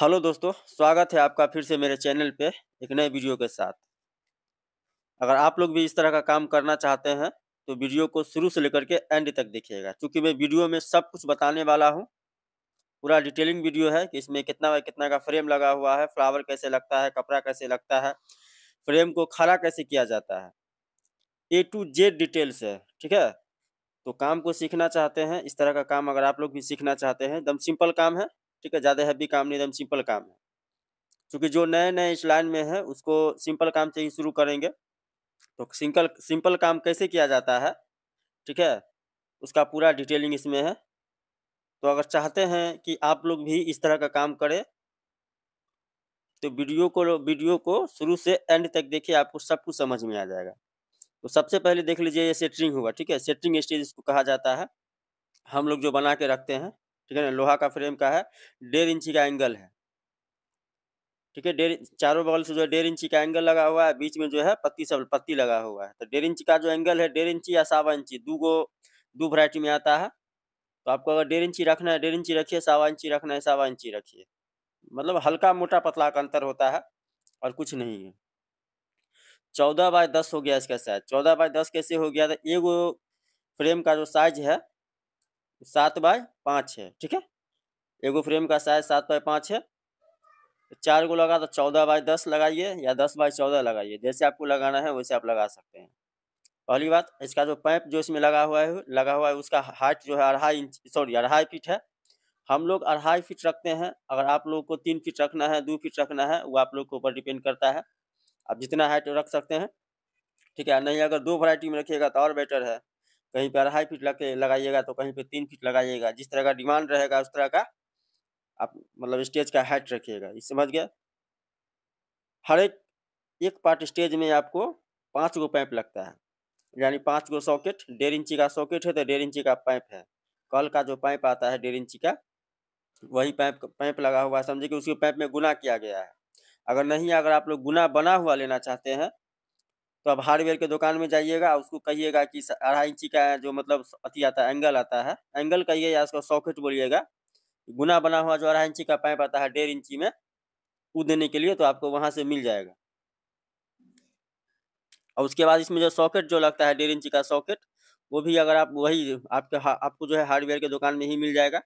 hello दोस्तों स्वागत है आपका फिर से मेरे चैनल पे एक नए वीडियो के साथ अगर आप लोग भी इस तरह का काम करना चाहते हैं तो वीडियो को शुरू से लेकर के एंड तक देखिएगा क्योंकि मैं वीडियो में सब कुछ बताने वाला हूँ पूरा डिटेलिंग वीडियो है कि इसमें कितना बाय कितना का फ्रेम लगा हुआ है फ्लावर कैसे लगता है कपड़ा कैसे लगता है फ्रेम को खड़ा कैसे किया जाता है ए टू जेड डिटेल्स है ठीक है तो काम को सीखना चाहते हैं इस तरह का काम अगर आप लोग भी सीखना चाहते हैं एकदम सिंपल काम है ठीक है ज़्यादा हैवी काम नहीं एकदम सिंपल काम है क्योंकि जो नए नए इस लाइन में है उसको सिंपल काम से ही शुरू करेंगे तो सिंपल सिंपल काम कैसे किया जाता है ठीक है उसका पूरा डिटेलिंग इसमें है तो अगर चाहते हैं कि आप लोग भी इस तरह का काम करें तो वीडियो को वीडियो को शुरू से एंड तक देखिए आपको सब कुछ समझ में आ जाएगा तो सबसे पहले देख लीजिए ये सेटरिंग होगा ठीक है सेटरिंग स्टेज इसको कहा जाता है हम लोग जो बना के रखते हैं ठीक है ना लोहा का फ्रेम का है डेढ़ इंची का एंगल है ठीक है डेढ़ चारों बगल से जो है डेढ़ इंची का एंगल लगा हुआ है बीच में जो है पत्ती सब पत्ती लगा हुआ है तो डेढ़ इंची का जो एंगल है डेढ़ इंची या सावा इंची दो गो दो वरायटी में आता है तो आपको अगर डेढ़ इंची रखना है डेढ़ इंची रखिए सावा इंची रखना है सावा इंची रखिए मतलब हल्का मोटा पतला का अंतर होता है और कुछ नहीं है चौदह बाय दस हो गया इसका साइज चौदह बाय दस कैसे हो गया तो एगो फ्रेम का जो साइज है सात बाय पाँच है ठीक है एगो फ्रेम का साइज सात बाय पाँच है चार को लगा तो चौदह बाय दस लगाइए या दस बाय चौदह लगाइए जैसे आपको लगाना है वैसे आप लगा सकते हैं पहली बात इसका जो पैप जो इसमें लगा हुआ है लगा हुआ है उसका हाइट जो है अढ़ाई इंच सॉरी अढ़ाई फीट है हम लोग अढ़ाई फीट रखते हैं अगर आप लोग को तीन फीट रखना है दो फीट रखना है वो आप लोग के ऊपर डिपेंड करता है आप जितना हाइट रख सकते हैं ठीक है नहीं अगर दो वरायटी में रखिएगा तो और बेटर है कहीं पर अढ़ाई फीट लगे लगाइएगा तो कहीं पे तीन फीट लगाइएगा जिस तरह का डिमांड रहेगा उस तरह का आप मतलब स्टेज का हाइट रखिएगा इस समझ गया हर एक एक पार्ट स्टेज में आपको पाँच गो पैंप लगता है यानी पाँच गो सॉकेट डेढ़ इंची का सॉकेट है तो डेढ़ इंची का पाइप है कल का जो पाइप आता है डेढ़ इंची का वही पाइप पैंप लगा हुआ है समझिए कि उसके पाइप में गुना किया गया है अगर नहीं अगर आप लोग गुना बना हुआ लेना चाहते हैं तो आप हार्डवेयर के दुकान में जाइएगा उसको कहिएगा कि अढ़ाई इंची का जो मतलब अति आता है एंगल आता है एंगल कहिए या उसका सॉकेट बोलिएगा गुना बना हुआ जो अढ़ाई इंची का पाइप आता है डेढ़ इंची में वो देने के लिए तो आपको वहां से मिल जाएगा और उसके बाद इसमें जो सॉकेट जो लगता है डेढ़ इंची का सॉकेट वो भी अगर आप वही आपके आपको जो है हार्डवेयर के दुकान में ही मिल जाएगा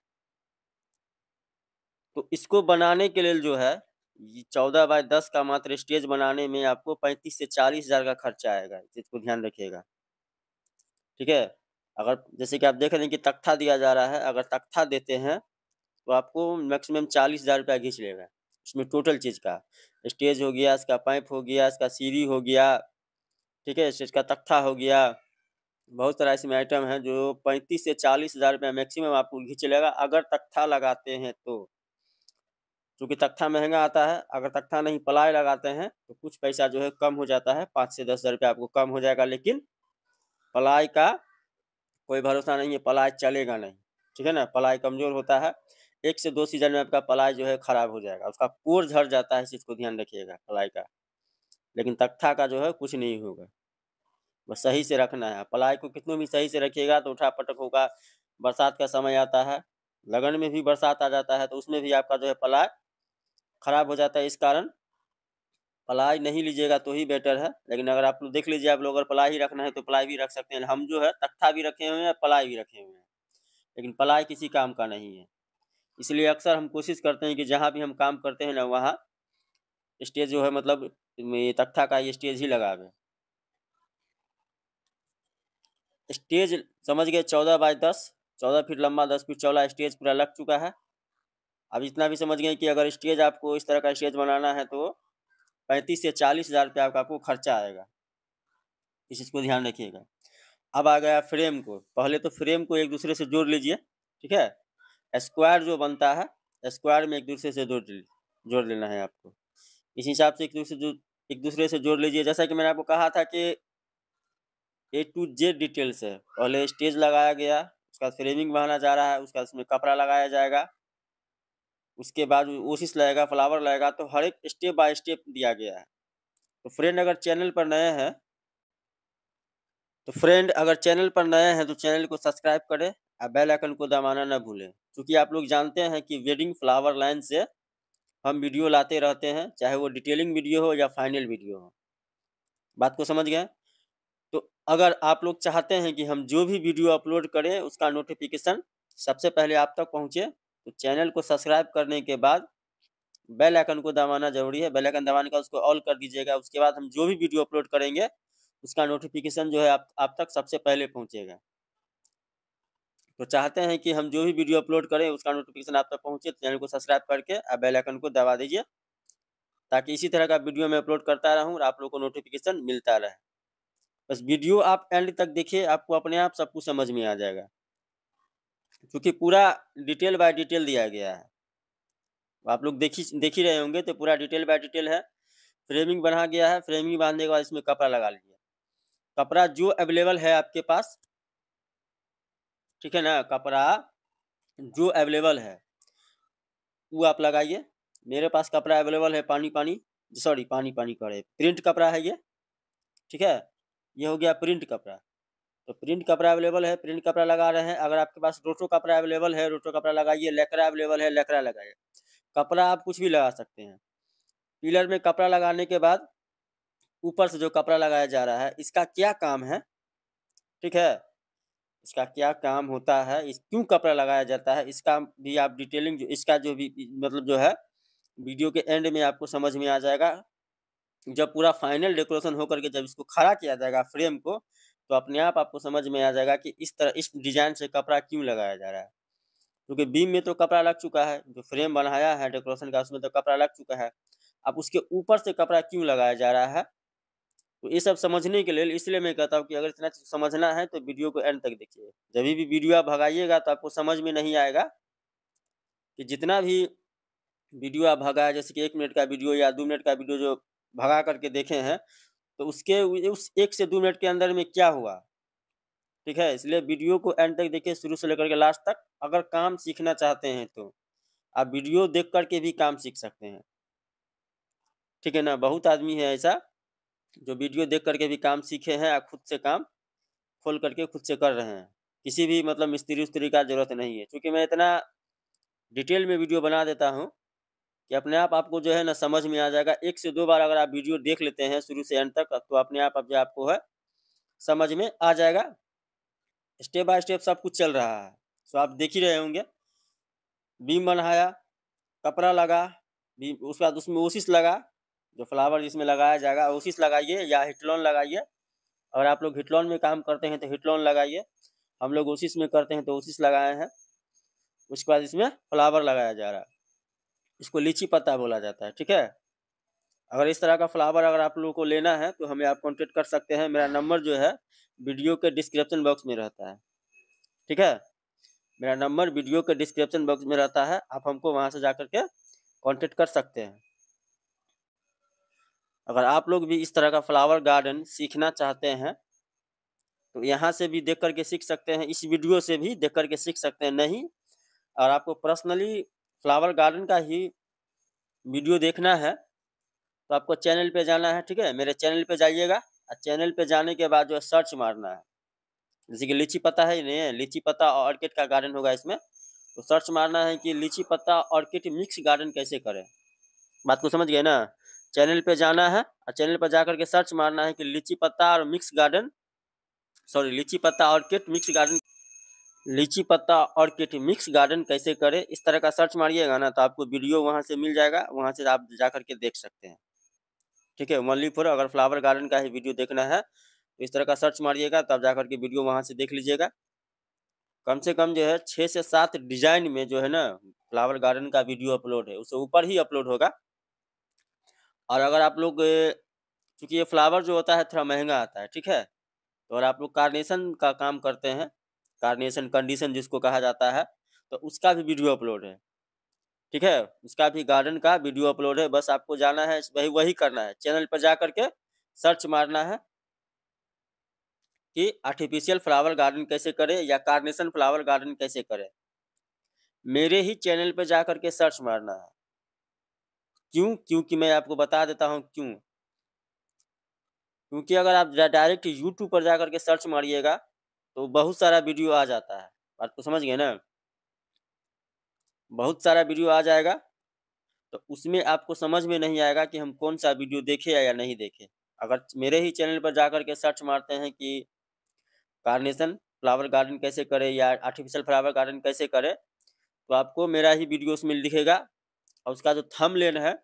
तो इसको बनाने के लिए जो है चौदह बाय दस का मात्र स्टेज बनाने में आपको पैंतीस से चालीस हजार का खर्चा आएगा इसको ध्यान रखिएगा ठीक है अगर जैसे कि आप देख रहे हैं कि तख्ता दिया जा रहा है अगर तख्ता देते हैं तो आपको मैक्सिमम चालीस हजार रुपया घींच लेगा इसमें टोटल चीज़ का स्टेज हो गया इसका पाइप हो गया इसका सीढ़ी हो गया ठीक है इसका तख्ता हो गया बहुत सारा ऐसे आइटम है जो पैंतीस से चालीस हजार रुपया मैक्सिमम आपको घींच लेगा अगर तख्ता लगाते हैं तो क्योंकि तख्ता महंगा आता है अगर तख्ता नहीं प्लाई लगाते हैं तो कुछ पैसा जो है कम हो जाता है पाँच से दस हज़ार रुपया आपको कम हो जाएगा लेकिन प्लाई का कोई भरोसा नहीं है प्लाई चलेगा नहीं ठीक है ना प्लाई कमज़ोर होता है एक से दो सीजन में आपका प्लाई जो है ख़राब हो जाएगा उसका कोर झड़ जाता है इस चीज़ को ध्यान रखिएगा प्लाई का लेकिन तख्ता का जो है कुछ नहीं होगा बस सही से रखना है प्लाई को कितनों भी सही से रखिएगा तो उठा पटक होगा बरसात का समय आता है लगन में भी बरसात आ जाता है तो उसमें भी आपका जो है प्लाई खराब हो जाता है इस कारण प्लाई नहीं लीजिएगा तो ही बेटर है लेकिन अगर आप लोग देख लीजिए आप लोग अगर प्लाई ही रखना है तो प्लाई भी रख सकते हैं हम जो है तख्ता भी रखे हुए हैं प्लाई भी रखे हुए हैं लेकिन प्लाई किसी काम का नहीं है इसलिए अक्सर हम कोशिश करते हैं कि जहाँ भी हम काम करते हैं ना वहाँ स्टेज जो है मतलब तख्ता का ये स्टेज ही लगावे स्टेज समझ गए चौदह बाई दस चौदह फीट लंबा दस फीट चौला स्टेज पूरा लग चुका है अब इतना भी समझ गए कि अगर स्टेज आपको इस तरह का स्टेज बनाना है तो पैंतीस से चालीस हज़ार रुपये आपका आपको खर्चा आएगा इस चीज़ को ध्यान रखिएगा अब आ गया फ्रेम को पहले तो फ्रेम को एक दूसरे से जोड़ लीजिए ठीक है स्क्वायर जो बनता है स्क्वायर में एक दूसरे से जोड़ जोड़ लेना है आपको इस हिसाब से एक दूसरे जो एक दूसरे से जोड़ लीजिए जैसा कि मैंने आपको कहा था कि ए टू जेड डिटेल्स है पहले स्टेज लगाया गया उसका फ्रेमिंग बहाना जा रहा है उसका उसमें कपड़ा लगाया जाएगा उसके बाद ओसिस लगेगा फ्लावर लगेगा तो हर एक स्टेप बाय स्टेप दिया गया है तो फ्रेंड अगर चैनल पर नए हैं तो फ्रेंड अगर चैनल पर नए हैं तो चैनल को सब्सक्राइब करें और बेल आइकन को दबाना ना भूलें क्योंकि आप लोग जानते हैं कि वेडिंग फ्लावर लाइन से हम वीडियो लाते रहते हैं चाहे वो डिटेलिंग वीडियो हो या फाइनल वीडियो हो बात को समझ गए तो अगर आप लोग चाहते हैं कि हम जो भी वीडियो अपलोड करें उसका नोटिफिकेशन सबसे पहले आप तक पहुँचे तो चैनल को सब्सक्राइब करने के बाद बेल आइकन को दबाना जरूरी है बेल आइकन दबाने का उसको ऑल कर दीजिएगा उसके बाद हम जो भी वीडियो अपलोड करेंगे उसका नोटिफिकेशन जो है आप आप तक सबसे पहले पहुंचेगा तो चाहते हैं कि हम जो भी वीडियो अपलोड करें उसका नोटिफिकेशन आप तक पहुंचे तो चैनल को सब्सक्राइब करके आप बेल आइकन को दबा दीजिए ताकि इसी तरह का वीडियो मैं अपलोड करता रहूँ और आप लोग को नोटिफिकेशन मिलता रहे बस वीडियो आप एंड तक देखिए आपको अपने आप सब कुछ समझ में आ जाएगा क्योंकि पूरा डिटेल बाय डिटेल दिया गया है तो आप लोग देखी देख ही रहे होंगे तो पूरा डिटेल बाय डिटेल है फ्रेमिंग बना गया है फ्रेमिंग बांधने के बाद इसमें कपड़ा लगा लीजिए कपड़ा जो अवेलेबल है आपके पास ठीक है ना कपड़ा जो अवेलेबल है वो आप लगाइए मेरे पास कपड़ा अवेलेबल है पानी पानी सॉरी पानी पानी करे प्रिंट कपड़ा है ये ठीक है ये हो गया प्रिंट कपड़ा तो प्रिंट कपड़ा अवेलेबल है प्रिंट कपड़ा लगा रहे हैं अगर आपके पास रोटो कपड़ा अवेलेबल है रोटो कपड़ा लगाइए लेकरा अवेलेबल है लेकरा लगाइए कपड़ा आप कुछ भी लगा सकते हैं पिलर में कपड़ा लगाने के बाद ऊपर से जो कपड़ा लगाया जा रहा है इसका क्या काम है ठीक है इसका क्या काम होता है इस क्यों कपड़ा लगाया जाता है इसका भी आप डिटेलिंग जो इसका जो भी मतलब जो है वीडियो के एंड में आपको समझ में आ जाएगा जब पूरा फाइनल डेकोरेशन होकर के जब इसको खड़ा किया जाएगा फ्रेम को तो अपने आप आपको समझ में आ जाएगा कि इस तरह इस डिज़ाइन से कपड़ा क्यों लगाया जा रहा है क्योंकि बीम में तो कपड़ा लग चुका है जो फ्रेम बनाया है डेकोरेशन का उसमें तो कपड़ा लग चुका है अब उसके ऊपर से कपड़ा क्यों लगाया जा रहा है तो ये सब समझने के लिए इसलिए मैं कहता हूँ कि अगर इतना समझना है तो वीडियो को एंड तक देखिए जब भी वीडियो आप भगाइएगा तो आपको समझ में नहीं आएगा कि जितना भी वीडियो आप भगाए जैसे कि एक मिनट का वीडियो या दो मिनट का वीडियो जो भगा करके देखे हैं तो उसके उस एक से दो मिनट के अंदर में क्या हुआ ठीक है इसलिए वीडियो को एंड तक देखिए शुरू से लेकर के लास्ट तक अगर काम सीखना चाहते हैं तो आप वीडियो देख करके भी काम सीख सकते हैं ठीक है ना बहुत आदमी है ऐसा जो वीडियो देख करके भी काम सीखे हैं या खुद से काम खोल करके खुद से कर रहे हैं किसी भी मतलब मिस्त्री उस्त्री का जरूरत नहीं है क्योंकि मैं इतना डिटेल में वीडियो बना देता हूँ कि अपने आप आपको जो है ना समझ में आ जाएगा एक से दो बार अगर आप वीडियो देख लेते हैं शुरू से एंड तक तो अपने आप अब जो आपको है समझ में आ जाएगा स्टेप बाय स्टेप सब कुछ चल रहा है सो आप देख ही रहे होंगे बीम बनाया कपड़ा लगा बीम उसके बाद उसमें ओसिस लगा जो फ्लावर जिसमें लगाया जाएगा ओसिस लगाइए या हिटलॉन लगाइए अगर आप लोग हिटलॉन में काम करते हैं तो हिटलॉन लगाइए हम लोग ओसिस में करते हैं तो ओसिस लगाए हैं उसके बाद इसमें फ्लावर लगाया जा रहा है इसको लीची पत्ता बोला जाता है ठीक है अगर इस तरह का फ्लावर अगर आप लोगों को लेना है तो हमें आप कॉन्टेक्ट कर सकते हैं मेरा नंबर जो है वीडियो के डिस्क्रिप्शन बॉक्स में रहता है ठीक है मेरा नंबर वीडियो के डिस्क्रिप्शन बॉक्स में रहता है आप हमको वहाँ से जा के कॉन्टेक्ट कर सकते हैं अगर आप लोग भी इस तरह का फ्लावर गार्डन सीखना चाहते हैं तो यहाँ से भी देख करके सीख सकते हैं इस वीडियो से भी देख करके सीख सकते हैं नहीं और आपको पर्सनली फ्लावर गार्डन का ही वीडियो देखना है तो आपको चैनल पे जाना है ठीक है मेरे चैनल पे जाइएगा और चैनल पे जाने के बाद जो है सर्च मारना है जैसे कि लीची पत्ता है नहीं है लीची पत्ता और ऑर्किड का गार्डन होगा इसमें तो सर्च मारना है कि लीची पत्ता ऑर्किड मिक्स गार्डन कैसे करें बात को समझ गए ना चैनल पे जाना है और चैनल पर जाकर के सर्च मारना है कि लीची पत्ता और मिक्स गार्डन सॉरी लीची पत्ता और मिक्स गार्डन लीची पत्ता और किट मिक्स गार्डन कैसे करें इस तरह का सर्च मारिएगा ना तो आपको वीडियो वहाँ से मिल जाएगा वहाँ से आप जा करके देख सकते हैं ठीक है मल्लीपुर अगर फ्लावर गार्डन का ही वीडियो देखना है तो इस तरह का सर्च मारिएगा तब जा करके वीडियो वहाँ से देख लीजिएगा कम से कम जो है छः से सात डिजाइन में जो है ना फ्लावर गार्डन का वीडियो अपलोड है उससे ऊपर ही अपलोड होगा और अगर आप लोग चूँकि ये फ्लावर जो होता है थोड़ा महंगा आता है ठीक है तो और आप लोग कार्नेशन का काम करते हैं कार्नेशन कंडीशन जिसको कहा जाता है तो उसका भी वीडियो अपलोड है ठीक है उसका भी गार्डन का वीडियो अपलोड है बस आपको जाना है वही वही करना है चैनल पर जा करके सर्च मारना है कि आर्टिफिशियल फ्लावर गार्डन कैसे करें या कार्नेशन फ्लावर गार्डन कैसे करें मेरे ही चैनल पर जा करके सर्च मारना है क्यों क्योंकि मैं आपको बता देता हूँ क्यों क्योंकि अगर आप डायरेक्ट यूट्यूब पर जा करके सर्च मारिएगा तो बहुत सारा वीडियो आ जाता है बात को समझ गए ना बहुत सारा वीडियो आ जाएगा तो उसमें आपको समझ में नहीं आएगा कि हम कौन सा वीडियो देखें या नहीं देखे अगर मेरे ही चैनल पर जाकर के सर्च मारते हैं कि कार्नेशन फ्लावर गार्डन कैसे करें या आर्टिफिशियल फ्लावर गार्डन कैसे करें तो आपको मेरा ही वीडियो उसमें दिखेगा और उसका जो थम लेन है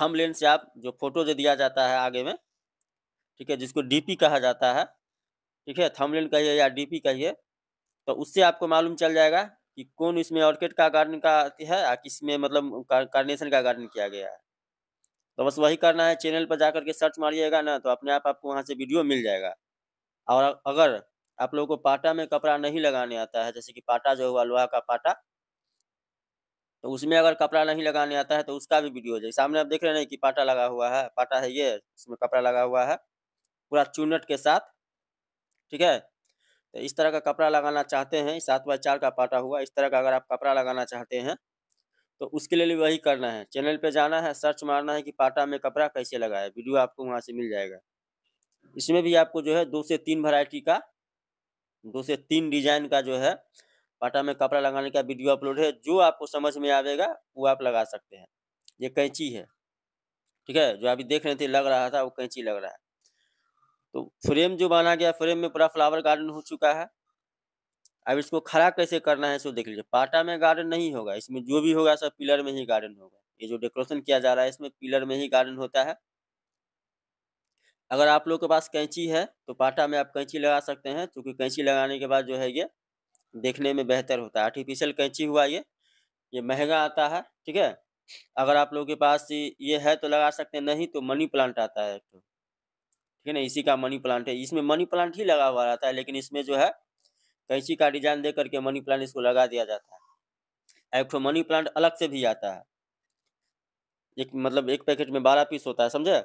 थम लेन से आप जो फोटो जो दिया जाता है आगे में ठीक है जिसको डीपी कहा जाता है ठीक है थमलेन कहिए या डीपी कहिए तो उससे आपको मालूम चल जाएगा कि कौन इसमें ऑर्किड का गार्डन का है या किस में मतलब कार्नेशन का गार्डन किया गया है तो बस वही करना है चैनल पर जाकर के सर्च मारिएगा ना तो अपने आप आपको वहाँ से वीडियो मिल जाएगा और अगर आप लोगों को पाटा में कपड़ा नहीं लगाने आता है जैसे कि पाटा जो हुआ लोहा का पाटा तो उसमें अगर कपड़ा नहीं लगाने आता है तो उसका भी वीडियो हो सामने आप देख रहे हैं कि पाटा लगा हुआ है पाटा है ये उसमें कपड़ा लगा हुआ है पूरा चूनट के साथ ठीक है तो इस तरह का कपड़ा लगाना चाहते हैं सात बाय चार का पाटा हुआ इस तरह का अगर आप कपड़ा लगाना चाहते हैं तो उसके लिए भी वही करना है चैनल पे जाना है सर्च मारना है कि पाटा में कपड़ा कैसे लगाए वीडियो आपको वहाँ से मिल जाएगा इसमें भी आपको जो है दो से तीन वैरायटी का दो से तीन डिजाइन का जो है पाटा में कपड़ा लगाने का वीडियो अपलोड है जो आपको समझ में आएगा वो आप लगा सकते हैं ये कैंची है ठीक है जो अभी देख रहे थे लग रहा था वो कैंची लग रहा है तो फ्रेम जो बना गया फ्रेम में पूरा फ्लावर गार्डन हो चुका है अब इसको खड़ा कैसे करना है इसको देख लीजिए पाटा में गार्डन नहीं होगा इसमें जो भी होगा सब पिलर में ही गार्डन होगा ये जो डेकोरेशन किया जा रहा है इसमें पिलर में ही गार्डन होता है अगर आप लोग के पास कैंची है तो पाटा में आप कैंची लगा सकते हैं क्योंकि कैंची लगाने के बाद जो है ये देखने में बेहतर होता है आर्टिफिशियल कैंची हुआ ये ये महंगा आता है ठीक है अगर आप लोग के पास ये है तो लगा सकते हैं नहीं तो मनी प्लांट आता है तो ठीक है ना इसी का मनी प्लांट है इसमें मनी प्लांट ही लगा हुआ रहता है लेकिन इसमें जो है कैंची का डिजाइन दे करके मनी प्लांट इसको लगा दिया जाता है एक मनी प्लांट अलग से भी आता है एक मतलब एक पैकेट में बारह पीस होता है समझे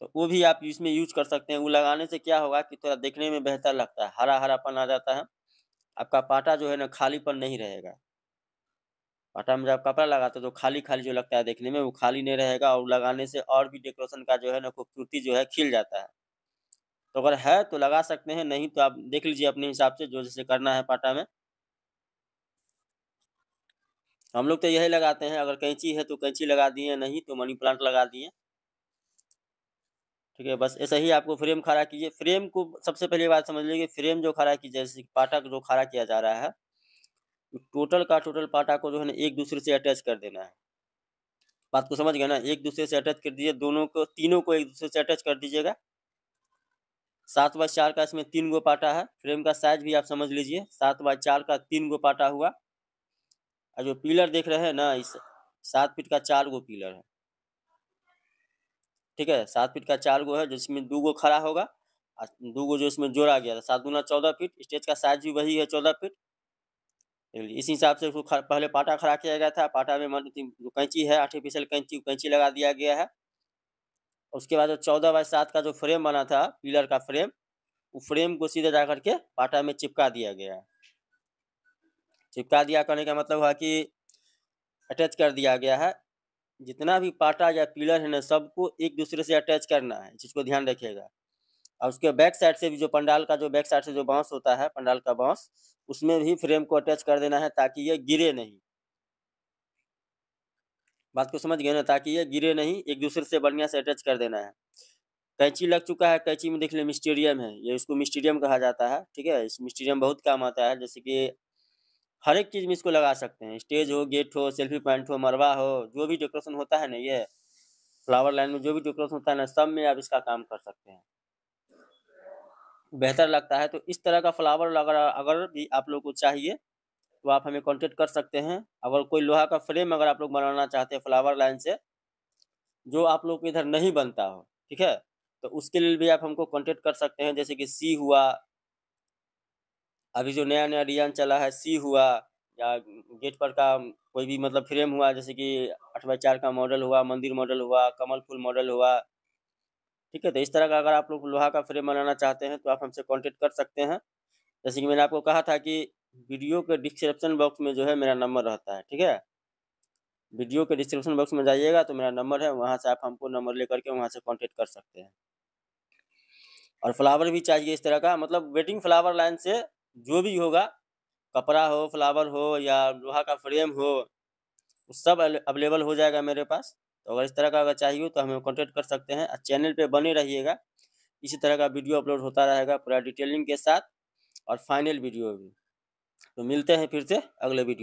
तो वो भी आप इसमें यूज कर सकते हैं वो लगाने से क्या होगा कि थोड़ा तो देखने में बेहतर लगता है हरा हरापन आ जाता है आपका पाटा जो है ना खालीपन नहीं रहेगा पाटा में जब कपड़ा लगाते तो खाली खाली जो लगता है देखने में वो खाली नहीं रहेगा और लगाने से और भी डेकोरेशन का जो है ना खूबसूरती जो है खिल जाता है तो अगर है तो लगा सकते हैं नहीं तो आप देख लीजिए अपने हिसाब से जो जैसे करना है पाटा में हम लोग तो यही लगाते हैं अगर कैंची है तो कैंची लगा दिए नहीं तो मनी प्लांट लगा दिए ठीक है बस ऐसा ही आपको फ्रेम खड़ा कीजिए फ्रेम को सबसे पहली बात समझ लीजिए फ्रेम जो खड़ा कीजिए जैसे पाटा जो खड़ा किया जा रहा है टोटल का टोटल पार्ट आपको जो है ना एक दूसरे से अटैच कर देना है बात को समझ गए ना एक दूसरे से अटैच कर दीजिए दोनों को तीनों को एक दूसरे से अटैच कर दीजिएगा सात बाय चार का इसमें तीन गो पाटा है फ्रेम का साइज भी आप समझ लीजिए सात बाय चार का तीन गो पाटा हुआ और जो पिलर देख रहे हैं ना इस सात फीट का चार गो पिलर है ठीक है सात फीट का चार गो है जिसमें दो गो खड़ा होगा दो गो जो इसमें जोड़ा गया था सात गुना चौदह फीट स्टेज का साइज भी वही है चौदह फीट इस हिसाब से उसको पहले पाटा खड़ा किया गया था पाटा में जो कैंची है आर्टिफिशियल कैंची कैंची लगा दिया गया है उसके बाद जो चौदह बाई सात का जो फ्रेम बना था पिलर का फ्रेम वो फ्रेम को सीधे जा करके पाटा में चिपका दिया गया है चिपका दिया करने का मतलब हुआ कि अटैच कर दिया गया है जितना भी पाटा या पिलर है ना सबको एक दूसरे से अटैच करना है जिसको ध्यान रखिएगा और उसके बैक साइड से भी जो पंडाल का जो बैक साइड से जो बांस होता है पंडाल का बांस उसमें भी फ्रेम को अटैच कर देना है ताकि ये गिरे नहीं बात को समझ गए ना ताकि ये गिरे नहीं एक दूसरे से बढ़िया से अटैच कर देना है कैंची लग चुका है कैंची में देख ले मिस्टीरियम है ये इसको मिस्टीरियम कहा जाता है ठीक है इस मिस्टीरियम बहुत काम आता है जैसे कि हर एक चीज़ में इसको लगा सकते हैं स्टेज हो गेट हो सेल्फी पॉइंट हो मरवा हो जो भी डेकोरेशन होता है ना ये फ्लावर लाइन में जो भी डेकोरेशन होता है ना सब में आप इसका काम कर सकते हैं बेहतर लगता है तो इस तरह का फ्लावर अगर अगर भी आप लोग को चाहिए तो आप हमें कॉन्टेक्ट कर सकते हैं अगर कोई लोहा का फ्रेम अगर आप लोग बनाना चाहते हैं फ्लावर लाइन से जो आप लोग इधर नहीं बनता हो ठीक है तो उसके लिए भी आप हमको कॉन्टेक्ट कर सकते हैं जैसे कि सी हुआ अभी जो नया नया डिजाइन चला है सी हुआ या गेट पर का कोई भी मतलब फ्रेम हुआ जैसे कि आठ बाई चार का मॉडल हुआ मंदिर मॉडल हुआ कमल फूल मॉडल हुआ ठीक है तो इस तरह का अगर आप लोग लोहा का फ्रेम बनाना चाहते हैं तो आप हमसे कॉन्टेक्ट कर सकते हैं जैसे कि मैंने आपको कहा था कि वीडियो के डिस्क्रिप्शन बॉक्स में जो है मेरा नंबर रहता है ठीक है वीडियो के डिस्क्रिप्शन बॉक्स में जाइएगा तो मेरा नंबर है वहाँ से आप हमको नंबर लेकर के वहाँ से कॉन्टेक्ट कर सकते हैं और फ्लावर भी चाहिए इस तरह का मतलब वेटिंग फ्लावर लाइन से जो भी होगा कपड़ा हो फ्लावर हो या लोहा का फ्रेम हो सब अवेलेबल हो जाएगा मेरे पास तो अगर इस तरह का अगर चाहिए तो हमें कॉन्टेक्ट कर सकते हैं चैनल पर बने रहिएगा इसी तरह का वीडियो अपलोड होता रहेगा पूरा डिटेलिंग के साथ और फाइनल वीडियो भी तो मिलते हैं फिर से अगले वीडियो